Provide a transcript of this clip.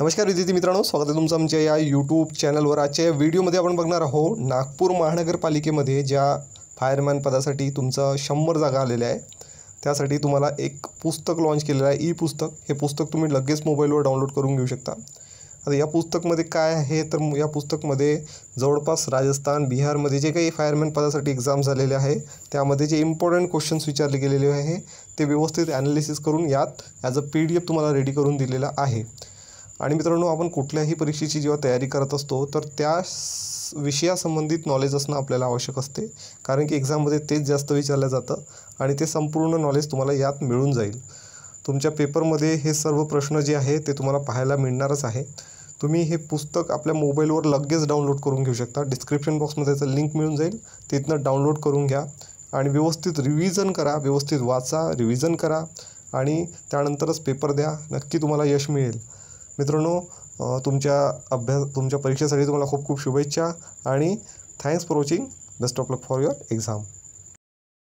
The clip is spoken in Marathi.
नमस्कार विद्यार्थी मित्रांनो स्वागत आहे तुमचं आमच्या या यूट्यूब चॅनलवर आजच्या या व्हिडिओमध्ये आपण बघणार आहोत नागपूर महानगरपालिकेमध्ये ज्या फायरमॅन पदासाठी तुमचं शंभर जागा आलेल्या आहे त्यासाठी तुम्हाला एक पुस्तक लॉन्च केलेलं आहे ई पुस्तक हे पुस्तक तुम्ही लगेच मोबाईलवर डाउनलोड करून घेऊ शकता आता या पुस्तकमध्ये काय आहे तर या पुस्तकमध्ये जवळपास राजस्थान बिहारमध्ये जे काही फायरमॅन पदासाठी एक्झाम झालेले आहे त्यामध्ये जे इम्पॉर्टंट क्वेश्चन्स विचारले गेलेले आहे ते व्यवस्थित ॲनालिसिस करून यात as a P D F तुम्हाला रेडी करून दिलेला आहे आणि मित्रांनो आपण कुठल्याही परीक्षेची जेव्हा तयारी करत असतो तर त्या विषयासंबंधित नॉलेज असणं आपल्याला आवश्यक असते कारण की एक्झाममध्ये तेच जास्त विचारलं जातं आणि ते संपूर्ण नॉलेज तुम्हाला यात मिळून जाईल तुमच्या पेपरमध्ये हे सर्व प्रश्न जे आहे ते तुम्हाला पाहायला मिळणारच आहे तुम्ही हे पुस्तक आपल्या मोबाईलवर लगेच डाउनलोड करून घेऊ शकता डिस्क्रिप्शन बॉक्समध्ये त्याचं लिंक मिळून जाईल तिथनं डाउनलोड करून घ्या आणि व्यवस्थित रिव्हिजन करा व्यवस्थित वाचा रिव्हिजन करा आणि त्यानंतरच पेपर द्या नक्की तुम्हाला यश मिळेल मित्रांनो तुमच्या अभ्यास तुमच्या परीक्षेसाठी तुम्हाला खूप खूप शुभेच्छा आणि thanks for watching best of luck for your exam